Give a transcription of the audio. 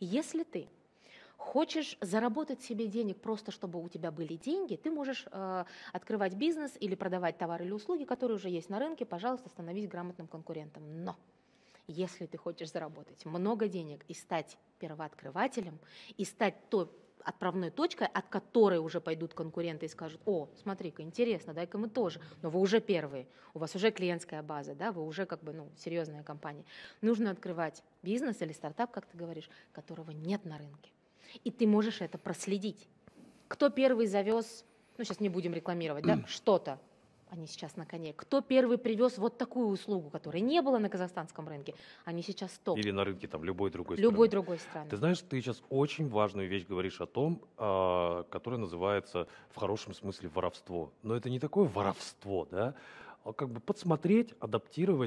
Если ты хочешь заработать себе денег просто, чтобы у тебя были деньги, ты можешь э, открывать бизнес или продавать товары или услуги, которые уже есть на рынке, пожалуйста, становись грамотным конкурентом. Но если ты хочешь заработать много денег и стать первооткрывателем, и стать той отправной точкой, от которой уже пойдут конкуренты и скажут, о, смотри-ка, интересно, дай-ка мы тоже. Но вы уже первые, у вас уже клиентская база, да, вы уже как бы ну, серьезная компания. Нужно открывать бизнес или стартап, как ты говоришь, которого нет на рынке. И ты можешь это проследить. Кто первый завез, ну сейчас не будем рекламировать, да, что-то они сейчас на коне. Кто первый привез вот такую услугу, которая не было на казахстанском рынке, они сейчас топ. Или на рынке там любой другой страны. Любой другой страны. Ты знаешь, ты сейчас очень важную вещь говоришь о том, э, которая называется в хорошем смысле воровство. Но это не такое воровство, да? А как бы подсмотреть, адаптировать